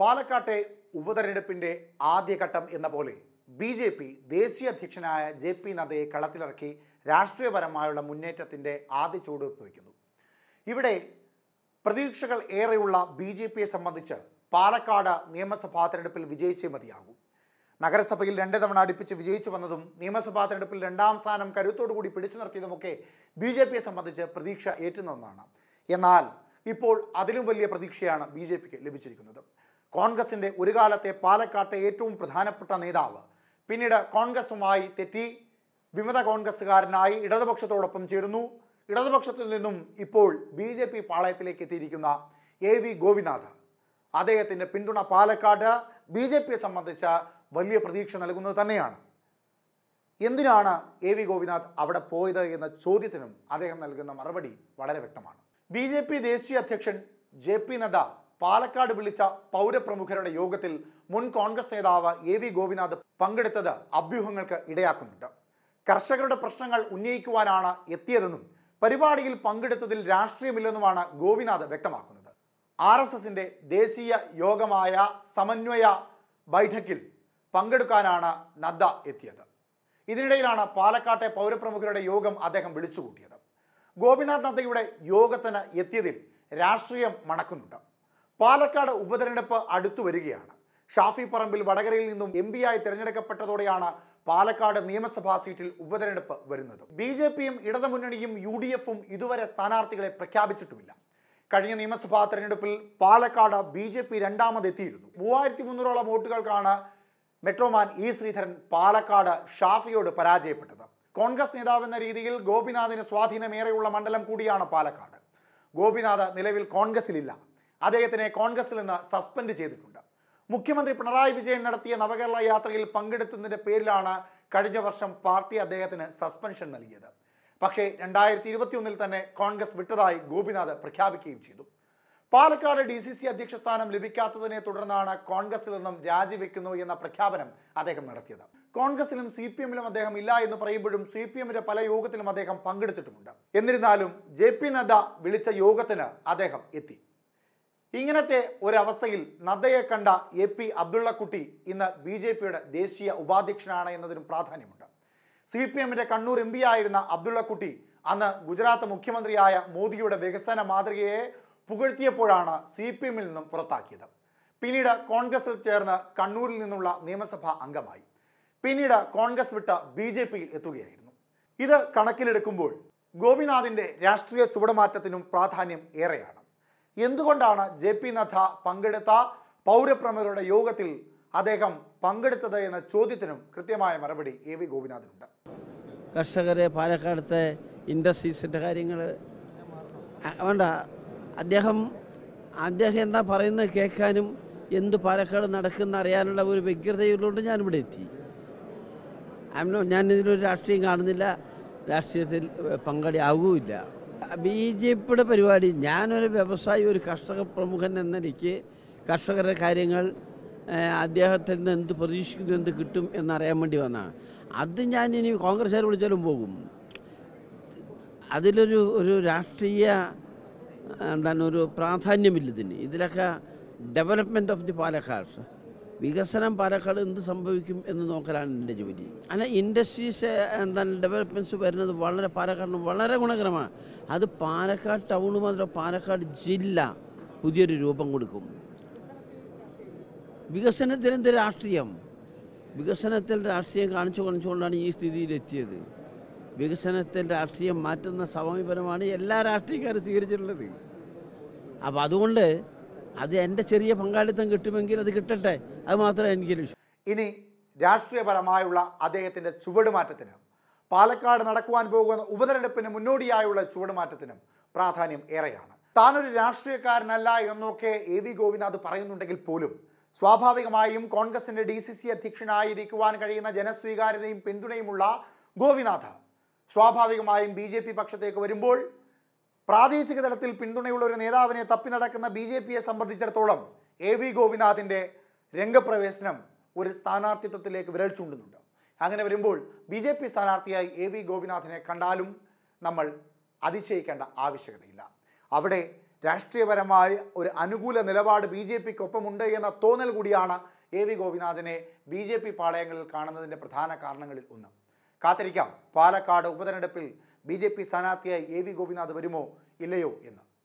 പാലക്കാട്ടെ ഉപതെരഞ്ഞെടുപ്പിന്റെ ആദ്യഘട്ടം എന്ന പോലെ ബി ജെ പി ദേശീയ അധ്യക്ഷനായ ജെ പി നദ്ദയെ കളത്തിലിറക്കി രാഷ്ട്രീയപരമായുള്ള മുന്നേറ്റത്തിൻ്റെ ആദ്യ ചുവടുവെപ്പ് വയ്ക്കുന്നു ഇവിടെ പ്രതീക്ഷകൾ ഏറെയുള്ള ബി ജെ പിയെ സംബന്ധിച്ച് പാലക്കാട് നിയമസഭാ തെരഞ്ഞെടുപ്പിൽ വിജയിച്ചേ മതിയാകും നഗരസഭയിൽ രണ്ട് തവണ അടുപ്പിച്ച് വിജയിച്ചു വന്നതും നിയമസഭാ തെരഞ്ഞെടുപ്പിൽ രണ്ടാം സ്ഥാനം കരുത്തോടുകൂടി പിടിച്ചു നിർത്തിയതുമൊക്കെ ബി ജെ പിയെ സംബന്ധിച്ച് പ്രതീക്ഷ ഏറ്റുന്ന ഒന്നാണ് എന്നാൽ ഇപ്പോൾ അതിലും വലിയ പ്രതീക്ഷയാണ് ബി ജെ പിക്ക് ലഭിച്ചിരിക്കുന്നത് കോൺഗ്രസിൻ്റെ ഒരു കാലത്തെ പാലക്കാട്ടെ ഏറ്റവും പ്രധാനപ്പെട്ട നേതാവ് പിന്നീട് കോൺഗ്രസുമായി തെറ്റി വിമത കോൺഗ്രസ്സുകാരനായി ഇടതുപക്ഷത്തോടൊപ്പം ചേരുന്നു ഇടതുപക്ഷത്തിൽ നിന്നും ഇപ്പോൾ ബി ജെ പി പാളയത്തിലേക്ക് എത്തിയിരിക്കുന്ന എ വി ഗോപിനാഥ് അദ്ദേഹത്തിൻ്റെ പിന്തുണ പാലക്കാട് ബി ജെ പിയെ സംബന്ധിച്ച വലിയ പ്രതീക്ഷ നൽകുന്നത് തന്നെയാണ് എന്തിനാണ് എ വി ഗോപിനാഥ് അവിടെ പോയത് എന്ന ചോദ്യത്തിനും അദ്ദേഹം നൽകുന്ന മറുപടി വളരെ വ്യക്തമാണ് ബി ജെ പി ദേശീയ അധ്യക്ഷൻ ജെ പി നദ്ദ പാലക്കാട് വിളിച്ച പൗരപ്രമുഖരുടെ യോഗത്തിൽ മുൻ കോൺഗ്രസ് നേതാവ് എ വി ഗോപിനാഥ് പങ്കെടുത്തത് അഭ്യൂഹങ്ങൾക്ക് ഇടയാക്കുന്നുണ്ട് കർഷകരുടെ പ്രശ്നങ്ങൾ ഉന്നയിക്കുവാനാണ് എത്തിയതെന്നും പരിപാടിയിൽ പങ്കെടുത്തതിൽ രാഷ്ട്രീയമില്ലെന്നുമാണ് ഗോപിനാഥ് വ്യക്തമാക്കുന്നത് ആർ എസ് എസിന്റെ ദേശീയ യോഗമായ സമന്വയ ബൈഠക്കിൽ പങ്കെടുക്കാനാണ് നദ്ദ എത്തിയത് ഇതിനിടയിലാണ് പാലക്കാട്ടെ പൗരപ്രമുഖരുടെ യോഗം അദ്ദേഹം വിളിച്ചുകൂട്ടിയത് ഗോപിനാഥ് നദ്ദയുടെ യോഗത്തിന് എത്തിയതിൽ രാഷ്ട്രീയം മണക്കുന്നുണ്ട് പാലക്കാട് ഉപതെരഞ്ഞെടുപ്പ് അടുത്തു വരികയാണ് ഷാഫി പറമ്പിൽ വടകരയിൽ നിന്നും എം ആയി തിരഞ്ഞെടുക്കപ്പെട്ടതോടെയാണ് പാലക്കാട് നിയമസഭാ സീറ്റിൽ ഉപതെരഞ്ഞെടുപ്പ് വരുന്നത് ബി ജെ പിയും ഇടതുമുന്നണിയും യു ഡി എഫും ഇതുവരെ സ്ഥാനാർത്ഥികളെ പ്രഖ്യാപിച്ചിട്ടുമില്ല കഴിഞ്ഞ നിയമസഭാ തെരഞ്ഞെടുപ്പിൽ പാലക്കാട് ബി ജെ പി രണ്ടാമതെത്തിയിരുന്നു മൂവായിരത്തി മുന്നൂറോളം വോട്ടുകൾക്കാണ് മെട്രോമാൻ ഇ ശ്രീധരൻ പാലക്കാട് ഷാഫിയോട് പരാജയപ്പെട്ടത് കോൺഗ്രസ് നേതാവെന്ന രീതിയിൽ ഗോപിനാഥിന് സ്വാധീനമേറെയുള്ള മണ്ഡലം കൂടിയാണ് പാലക്കാട് ഗോപിനാഥ് നിലവിൽ കോൺഗ്രസിലില്ല അദ്ദേഹത്തിനെ കോൺഗ്രസിൽ നിന്ന് സസ്പെൻഡ് ചെയ്തിട്ടുണ്ട് മുഖ്യമന്ത്രി പിണറായി വിജയൻ നടത്തിയ നവകേരള യാത്രയിൽ പങ്കെടുത്തതിൻ്റെ പേരിലാണ് കഴിഞ്ഞ വർഷം പാർട്ടി അദ്ദേഹത്തിന് സസ്പെൻഷൻ നൽകിയത് പക്ഷേ രണ്ടായിരത്തി ഇരുപത്തിയൊന്നിൽ തന്നെ കോൺഗ്രസ് വിട്ടതായി ഗോപിനാഥ് പ്രഖ്യാപിക്കുകയും ചെയ്തു പാലക്കാട് ഡി സി സി അധ്യക്ഷ സ്ഥാനം ലഭിക്കാത്തതിനെ തുടർന്നാണ് കോൺഗ്രസിൽ നിന്നും രാജിവെക്കുന്നു എന്ന പ്രഖ്യാപനം അദ്ദേഹം നടത്തിയത് കോൺഗ്രസിലും സി പി എമ്മിലും അദ്ദേഹം ഇല്ല എന്ന് പറയുമ്പോഴും സി പി എമ്മിന്റെ പല യോഗത്തിലും അദ്ദേഹം പങ്കെടുത്തിട്ടുമുണ്ട് എന്നിരുന്നാലും ജെ പി നദ്ദ വിളിച്ച യോഗത്തിന് അദ്ദേഹം എത്തി ഇങ്ങനത്തെ ഒരവസ്ഥയിൽ നദ്ദയെ കണ്ട എ പി അബ്ദുള്ളക്കുട്ടി ഇന്ന് ബി ജെ പിയുടെ ദേശീയ ഉപാധ്യക്ഷനാണ് എന്നതിനും പ്രാധാന്യമുണ്ട് സി പി എമ്മിൻ്റെ കണ്ണൂർ എം പി ആയിരുന്ന അബ്ദുള്ളക്കുട്ടി അന്ന് ഗുജറാത്ത് മുഖ്യമന്ത്രിയായ മോദിയുടെ വികസന മാതൃകയെ പുകഴ്ത്തിയപ്പോഴാണ് സി പി എമ്മിൽ നിന്നും പുറത്താക്കിയത് പിന്നീട് കോൺഗ്രസിൽ ചേർന്ന് കണ്ണൂരിൽ നിന്നുള്ള നിയമസഭാ അംഗമായി പിന്നീട് കോൺഗ്രസ് വിട്ട് ബി ജെ പിയിൽ എത്തുകയായിരുന്നു ഇത് കണക്കിലെടുക്കുമ്പോൾ ഗോപിനാഥിൻ്റെ രാഷ്ട്രീയ ചുവടുമാറ്റത്തിനും പ്രാധാന്യം ഏറെയാണ് എന്തുകൊണ്ടാണ് ജെ പി നദ്ദ പങ്കെടുത്ത പൗരപ്രമുഖരുടെ യോഗത്തിൽ അദ്ദേഹം പങ്കെടുത്തത് എന്ന ചോദ്യത്തിനും കൃത്യമായ മറുപടി എ വി ഗോപിനാഥനുണ്ട് കർഷകരെ പാലക്കാടത്തെ ഇൻഡസ്ട്രീസിൻ്റെ കാര്യങ്ങൾ വേണ്ട അദ്ദേഹം അദ്ദേഹം എന്താ പറയുന്നത് കേൾക്കാനും എന്ത് പാലക്കാട് നടക്കുന്ന അറിയാനുള്ള ഒരു വ്യഗ്രതയുള്ളതുകൊണ്ട് ഞാനിവിടെ എത്തി ഞാൻ രാഷ്ട്രീയം കാണുന്നില്ല രാഷ്ട്രീയത്തിൽ പങ്കാളിയാവുകയില്ല ബി ജെ പിയുടെ പരിപാടി ഞാനൊരു വ്യവസായി ഒരു കർഷക പ്രമുഖൻ എന്ന നിലയ്ക്ക് കർഷകരുടെ കാര്യങ്ങൾ അദ്ദേഹത്തിൽ നിന്ന് എന്ത് പ്രതീക്ഷിക്കുന്നു എന്ത് കിട്ടും എന്നറിയാൻ വേണ്ടി വന്നതാണ് അത് ഞാൻ ഇനി കോൺഗ്രസ്സുകാർ വിളിച്ചാലും പോകും അതിലൊരു ഒരു രാഷ്ട്രീയ എന്താണ് ഒരു പ്രാധാന്യമില്ല ഇതിന് ഇതിലൊക്കെ ഡെവലപ്മെൻറ്റ് ഓഫ് ദി പാലക്കാട് വികസനം പാലക്കാട് എന്ത് സംഭവിക്കും എന്ന് നോക്കലാണ് എൻ്റെ ജോലി അങ്ങനെ ഇൻഡസ്ട്രീസ് എന്താണ് ഡെവലപ്മെൻറ്റ്സ് വരുന്നത് വളരെ പാലക്കാടിന് വളരെ ഗുണകരമാണ് അത് പാലക്കാട് ടൗൺ മാത്രം പാലക്കാട് ജില്ല പുതിയൊരു രൂപം കൊടുക്കും വികസനത്തിനെന്ത് രാഷ്ട്രീയം വികസനത്തിൽ രാഷ്ട്രീയം കാണിച്ചു കാണിച്ചുകൊണ്ടാണ് ഈ സ്ഥിതിയിലെത്തിയത് വികസനത്തിൽ രാഷ്ട്രീയം മാറ്റുന്ന സമീപനമാണ് എല്ലാ രാഷ്ട്രീയക്കാരും സ്വീകരിച്ചിട്ടുള്ളത് അപ്പോൾ അതുകൊണ്ട് അത് എൻ്റെ ചെറിയ പങ്കാളിത്തം കിട്ടുമെങ്കിൽ അത് കിട്ടട്ടെ അത് മാത്രമേ എനിക്ക് ലക്ഷ്യം ഇനി രാഷ്ട്രീയപരമായുള്ള അദ്ദേഹത്തിൻ്റെ ചുവടുമാറ്റത്തിന് പാലക്കാട് നടക്കുവാൻ പോകുന്ന ഉപതെരഞ്ഞെടുപ്പിന് മുന്നോടിയായുള്ള ചുവടുമാറ്റത്തിനും പ്രാധാന്യം ഏറെയാണ് താനൊരു രാഷ്ട്രീയക്കാരനല്ല എന്നൊക്കെ എ വി ഗോപിനാഥ് പറയുന്നുണ്ടെങ്കിൽ പോലും സ്വാഭാവികമായും കോൺഗ്രസിൻ്റെ ഡി സി സി അധ്യക്ഷനായിരിക്കുവാൻ കഴിയുന്ന ജനസ്വീകാര്യതയും പിന്തുണയുമുള്ള ഗോവിനാഥ സ്വാഭാവികമായും ബി ജെ പി പക്ഷത്തേക്ക് വരുമ്പോൾ പ്രാദേശിക തലത്തിൽ പിന്തുണയുള്ള ഒരു നേതാവിനെ തപ്പി നടക്കുന്ന ബി ജെ പിയെ സംബന്ധിച്ചിടത്തോളം എ വി ഗോപിനാഥിൻ്റെ രംഗപ്രവേശനം ഒരു സ്ഥാനാർത്ഥിത്വത്തിലേക്ക് വിരൽ ചൂണ്ടുന്നുണ്ട് അങ്ങനെ വരുമ്പോൾ ബി ജെ പി സ്ഥാനാർത്ഥിയായി എ വി ഗോപിനാഥിനെ കണ്ടാലും നമ്മൾ അതിശയിക്കേണ്ട ആവശ്യകതയില്ല അവിടെ രാഷ്ട്രീയപരമായ ഒരു അനുകൂല നിലപാട് ബി ജെ ഒപ്പമുണ്ട് എന്ന തോന്നൽ കൂടിയാണ് എ വി ഗോപിനാഥിനെ ബി ജെ പി പാളയങ്ങളിൽ കാണുന്നതിൻ്റെ പ്രധാന കാരണങ്ങളിൽ ഒന്ന് കാത്തിരിക്കാം പാലക്കാട് ഉപതെരഞ്ഞെടുപ്പിൽ ബി ജെ പി സ്ഥാനാർത്ഥിയായി എ വി ഗോപിനാഥ് വരുമോ ഇല്ലയോ എന്ന്